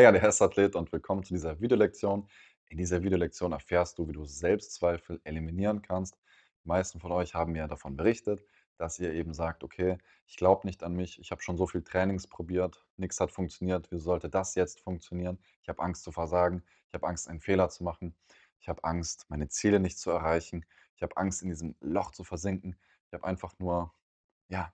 Hey, ADHS-Athlet und willkommen zu dieser Videolektion. In dieser Videolektion erfährst du, wie du Selbstzweifel eliminieren kannst. Die meisten von euch haben mir davon berichtet, dass ihr eben sagt, okay, ich glaube nicht an mich, ich habe schon so viel Trainings probiert, nichts hat funktioniert, wie sollte das jetzt funktionieren? Ich habe Angst zu versagen, ich habe Angst, einen Fehler zu machen, ich habe Angst, meine Ziele nicht zu erreichen, ich habe Angst, in diesem Loch zu versinken, ich habe einfach nur, ja,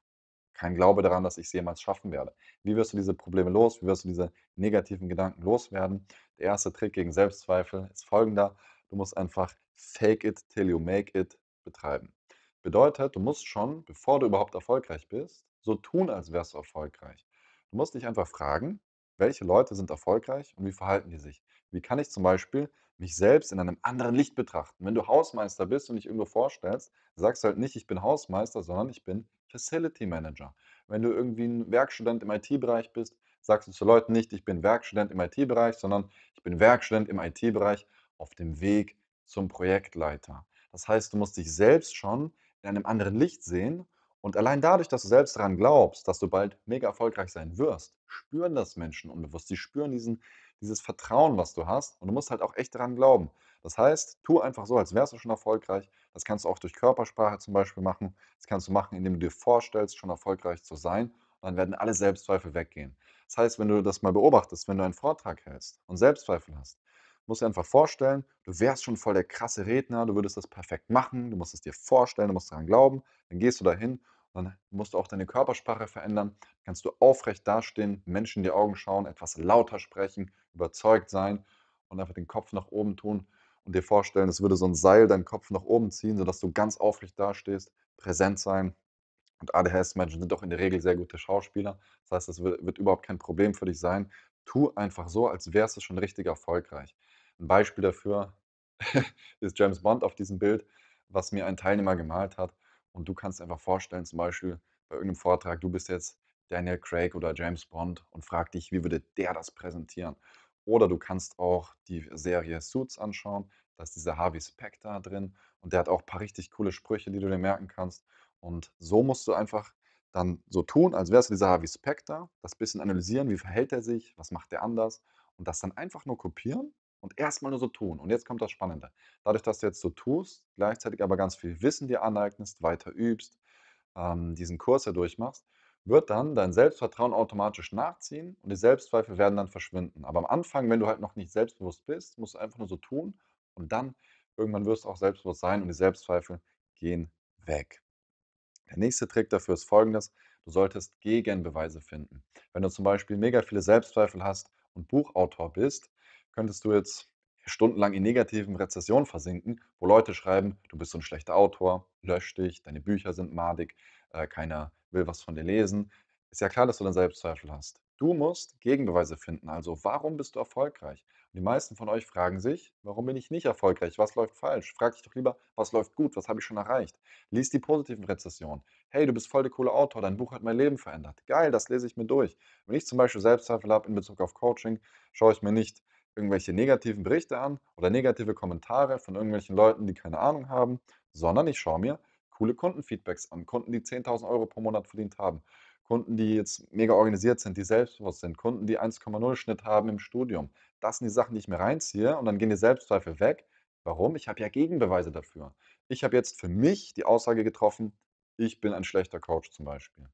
kein Glaube daran, dass ich es jemals schaffen werde. Wie wirst du diese Probleme los? Wie wirst du diese negativen Gedanken loswerden? Der erste Trick gegen Selbstzweifel ist folgender. Du musst einfach fake it till you make it betreiben. Bedeutet, du musst schon, bevor du überhaupt erfolgreich bist, so tun, als wärst du erfolgreich. Du musst dich einfach fragen, welche Leute sind erfolgreich und wie verhalten die sich? Wie kann ich zum Beispiel mich selbst in einem anderen Licht betrachten? Wenn du Hausmeister bist und dich irgendwo vorstellst, sagst du halt nicht, ich bin Hausmeister, sondern ich bin Facility Manager. Wenn du irgendwie ein Werkstudent im IT-Bereich bist, sagst du zu Leuten nicht, ich bin Werkstudent im IT-Bereich, sondern ich bin Werkstudent im IT-Bereich auf dem Weg zum Projektleiter. Das heißt, du musst dich selbst schon in einem anderen Licht sehen und allein dadurch, dass du selbst daran glaubst, dass du bald mega erfolgreich sein wirst, spüren das Menschen unbewusst. Sie spüren diesen, dieses Vertrauen, was du hast. Und du musst halt auch echt daran glauben. Das heißt, tu einfach so, als wärst du schon erfolgreich. Das kannst du auch durch Körpersprache zum Beispiel machen. Das kannst du machen, indem du dir vorstellst, schon erfolgreich zu sein. Und dann werden alle Selbstzweifel weggehen. Das heißt, wenn du das mal beobachtest, wenn du einen Vortrag hältst und Selbstzweifel hast, musst du dir einfach vorstellen, du wärst schon voll der krasse Redner, du würdest das perfekt machen, du musst es dir vorstellen, du musst daran glauben, dann gehst du dahin dann musst du auch deine Körpersprache verändern, kannst du aufrecht dastehen, Menschen in die Augen schauen, etwas lauter sprechen, überzeugt sein und einfach den Kopf nach oben tun und dir vorstellen, es würde so ein Seil deinen Kopf nach oben ziehen, sodass du ganz aufrecht dastehst, präsent sein. Und ADHS-Menschen sind doch in der Regel sehr gute Schauspieler. Das heißt, das wird, wird überhaupt kein Problem für dich sein. Tu einfach so, als wärst du schon richtig erfolgreich. Ein Beispiel dafür ist James Bond auf diesem Bild, was mir ein Teilnehmer gemalt hat. Und du kannst einfach vorstellen, zum Beispiel bei irgendeinem Vortrag, du bist jetzt Daniel Craig oder James Bond und frag dich, wie würde der das präsentieren? Oder du kannst auch die Serie Suits anschauen. Da ist dieser Harvey Specter drin und der hat auch ein paar richtig coole Sprüche, die du dir merken kannst. Und so musst du einfach dann so tun, als wärst du dieser Harvey Specter, das bisschen analysieren, wie verhält er sich, was macht er anders und das dann einfach nur kopieren und erstmal nur so tun. Und jetzt kommt das Spannende. Dadurch, dass du jetzt so tust, gleichzeitig aber ganz viel Wissen dir aneignest, weiter übst, ähm, diesen Kurs ja durchmachst, wird dann dein Selbstvertrauen automatisch nachziehen und die Selbstzweifel werden dann verschwinden. Aber am Anfang, wenn du halt noch nicht selbstbewusst bist, musst du einfach nur so tun und dann irgendwann wirst du auch selbstbewusst sein und die Selbstzweifel gehen weg. Der nächste Trick dafür ist folgendes: Du solltest Gegenbeweise finden. Wenn du zum Beispiel mega viele Selbstzweifel hast und Buchautor bist, könntest du jetzt stundenlang in negativen Rezessionen versinken, wo Leute schreiben, du bist so ein schlechter Autor, lösch dich, deine Bücher sind madig, äh, keiner will was von dir lesen. Ist ja klar, dass du dann Selbstzweifel hast. Du musst Gegenbeweise finden. Also, warum bist du erfolgreich? Und die meisten von euch fragen sich, warum bin ich nicht erfolgreich? Was läuft falsch? Frag dich doch lieber, was läuft gut? Was habe ich schon erreicht? Lies die positiven Rezessionen. Hey, du bist voll der coole Autor, dein Buch hat mein Leben verändert. Geil, das lese ich mir durch. Wenn ich zum Beispiel Selbstzweifel habe in Bezug auf Coaching, schaue ich mir nicht irgendwelche negativen Berichte an oder negative Kommentare von irgendwelchen Leuten, die keine Ahnung haben, sondern ich schaue mir coole Kundenfeedbacks an. Kunden, die 10.000 Euro pro Monat verdient haben. Kunden, die jetzt mega organisiert sind, die selbstbewusst sind. Kunden, die 1,0 Schnitt haben im Studium. Das sind die Sachen, die ich mir reinziehe und dann gehen die Selbstzweifel weg. Warum? Ich habe ja Gegenbeweise dafür. Ich habe jetzt für mich die Aussage getroffen, ich bin ein schlechter Coach zum Beispiel.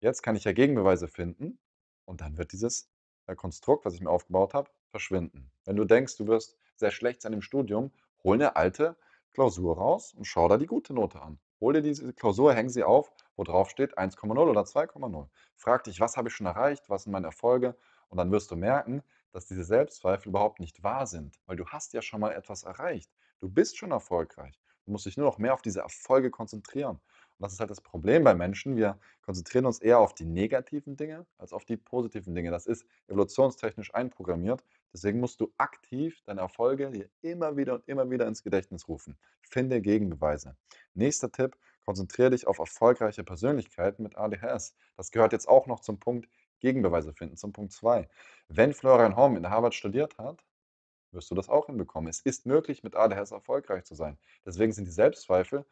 Jetzt kann ich ja Gegenbeweise finden und dann wird dieses äh, Konstrukt, was ich mir aufgebaut habe, verschwinden. Wenn du denkst, du wirst sehr schlecht sein im Studium, hol eine alte Klausur raus und schau da die gute Note an. Hol dir diese Klausur, häng sie auf, wo drauf steht 1,0 oder 2,0. Frag dich, was habe ich schon erreicht, was sind meine Erfolge und dann wirst du merken, dass diese Selbstzweifel überhaupt nicht wahr sind, weil du hast ja schon mal etwas erreicht. Du bist schon erfolgreich. Du musst dich nur noch mehr auf diese Erfolge konzentrieren das ist halt das Problem bei Menschen. Wir konzentrieren uns eher auf die negativen Dinge als auf die positiven Dinge. Das ist evolutionstechnisch einprogrammiert. Deswegen musst du aktiv deine Erfolge dir immer wieder und immer wieder ins Gedächtnis rufen. Finde Gegenbeweise. Nächster Tipp, konzentriere dich auf erfolgreiche Persönlichkeiten mit ADHS. Das gehört jetzt auch noch zum Punkt Gegenbeweise finden, zum Punkt 2. Wenn Florian Horn in Harvard studiert hat, wirst du das auch hinbekommen. Es ist möglich, mit ADHS erfolgreich zu sein. Deswegen sind die Selbstzweifel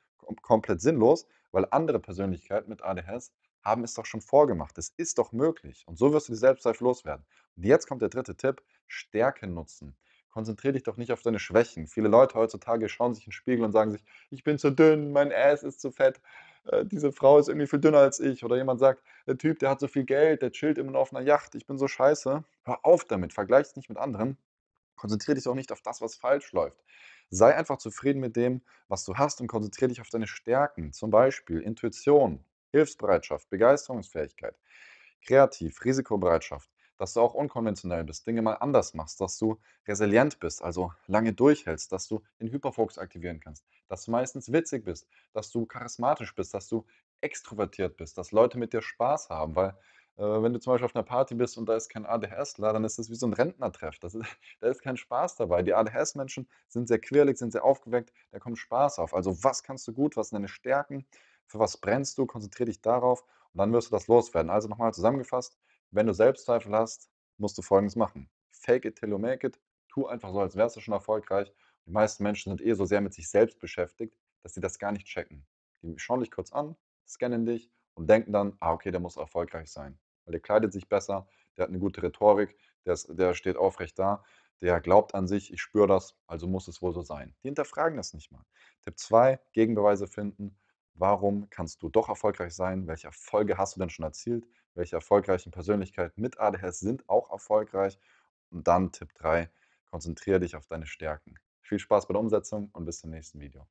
komplett sinnlos, weil andere Persönlichkeiten mit ADHS haben es doch schon vorgemacht. Es ist doch möglich. Und so wirst du die Selbstzweifel loswerden. Und jetzt kommt der dritte Tipp: Stärke nutzen. Konzentriere dich doch nicht auf deine Schwächen. Viele Leute heutzutage schauen sich in den Spiegel und sagen sich: Ich bin zu dünn, mein Ass ist zu fett, äh, diese Frau ist irgendwie viel dünner als ich. Oder jemand sagt: Der Typ, der hat so viel Geld, der chillt immer nur auf einer Yacht, ich bin so scheiße. Hör auf damit, vergleich es nicht mit anderen. Konzentriere dich auch nicht auf das, was falsch läuft. Sei einfach zufrieden mit dem, was du hast und konzentriere dich auf deine Stärken, zum Beispiel Intuition, Hilfsbereitschaft, Begeisterungsfähigkeit, kreativ, Risikobereitschaft, dass du auch unkonventionell bist, Dinge mal anders machst, dass du resilient bist, also lange durchhältst, dass du den Hyperfokus aktivieren kannst, dass du meistens witzig bist, dass du charismatisch bist, dass du extrovertiert bist, dass Leute mit dir Spaß haben, weil wenn du zum Beispiel auf einer Party bist und da ist kein ADHSler, dann ist das wie so ein Rentnertreff. Ist, da ist kein Spaß dabei. Die ADHS-Menschen sind sehr quirlig, sind sehr aufgeweckt, da kommt Spaß auf. Also was kannst du gut, was sind deine Stärken, für was brennst du, konzentriere dich darauf und dann wirst du das loswerden. Also nochmal zusammengefasst, wenn du Selbstzweifel hast, musst du Folgendes machen. Fake it till you make it. Tu einfach so, als wärst du schon erfolgreich. Die meisten Menschen sind eh so sehr mit sich selbst beschäftigt, dass sie das gar nicht checken. Die schauen dich kurz an, scannen dich und denken dann, ah, okay, der muss erfolgreich sein weil der kleidet sich besser, der hat eine gute Rhetorik, der, ist, der steht aufrecht da, der glaubt an sich, ich spüre das, also muss es wohl so sein. Die hinterfragen das nicht mal. Tipp 2, Gegenbeweise finden. Warum kannst du doch erfolgreich sein? Welche Erfolge hast du denn schon erzielt? Welche erfolgreichen Persönlichkeiten mit ADHS sind auch erfolgreich? Und dann Tipp 3, konzentriere dich auf deine Stärken. Viel Spaß bei der Umsetzung und bis zum nächsten Video.